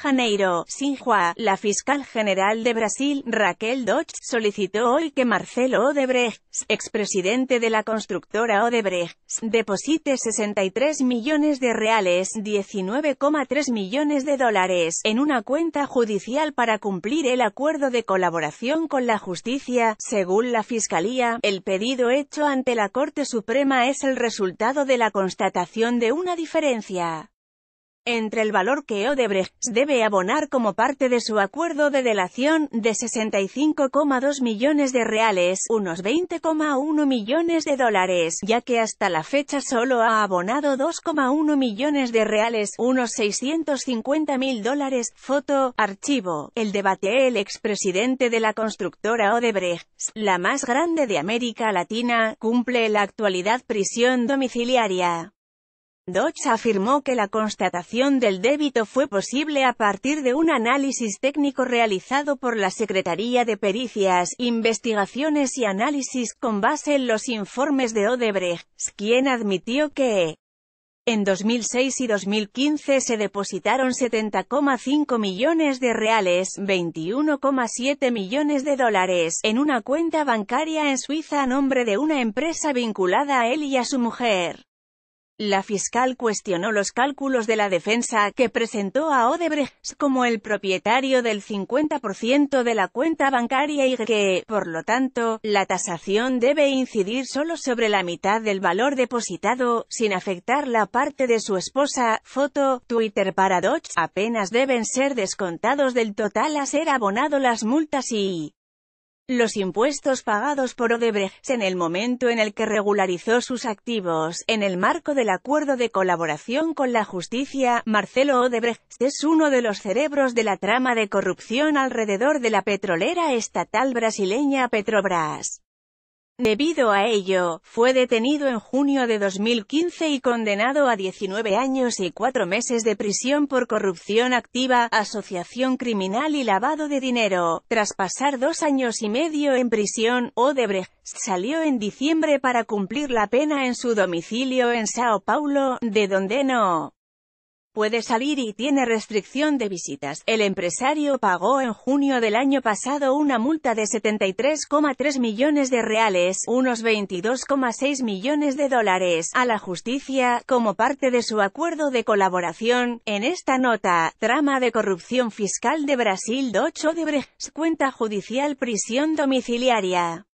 Janeiro, Sinhua, la fiscal general de Brasil, Raquel Dodge, solicitó hoy que Marcelo Odebrecht, expresidente de la constructora Odebrecht, deposite 63 millones de reales, 19,3 millones de dólares, en una cuenta judicial para cumplir el acuerdo de colaboración con la justicia, según la fiscalía, el pedido hecho ante la Corte Suprema es el resultado de la constatación de una diferencia entre el valor que Odebrecht debe abonar como parte de su acuerdo de delación, de 65,2 millones de reales, unos 20,1 millones de dólares, ya que hasta la fecha solo ha abonado 2,1 millones de reales, unos 650 mil dólares, foto, archivo, el debate el expresidente de la constructora Odebrecht, la más grande de América Latina, cumple la actualidad prisión domiciliaria. Dodge afirmó que la constatación del débito fue posible a partir de un análisis técnico realizado por la Secretaría de Pericias, Investigaciones y Análisis con base en los informes de Odebrecht, quien admitió que en 2006 y 2015 se depositaron 70,5 millones de reales, 21,7 millones de dólares, en una cuenta bancaria en Suiza a nombre de una empresa vinculada a él y a su mujer. La fiscal cuestionó los cálculos de la defensa, que presentó a Odebrecht como el propietario del 50% de la cuenta bancaria y que, por lo tanto, la tasación debe incidir solo sobre la mitad del valor depositado, sin afectar la parte de su esposa. Foto, Twitter para apenas deben ser descontados del total a ser abonado las multas y los impuestos pagados por Odebrecht en el momento en el que regularizó sus activos, en el marco del acuerdo de colaboración con la justicia, Marcelo Odebrecht es uno de los cerebros de la trama de corrupción alrededor de la petrolera estatal brasileña Petrobras. Debido a ello, fue detenido en junio de 2015 y condenado a 19 años y 4 meses de prisión por corrupción activa, asociación criminal y lavado de dinero. Tras pasar dos años y medio en prisión, Odebrecht salió en diciembre para cumplir la pena en su domicilio en Sao Paulo, de donde no puede salir y tiene restricción de visitas. El empresario pagó en junio del año pasado una multa de 73,3 millones de reales, unos 22,6 millones de dólares, a la justicia, como parte de su acuerdo de colaboración. En esta nota, trama de corrupción fiscal de Brasil 8 de cuenta judicial prisión domiciliaria.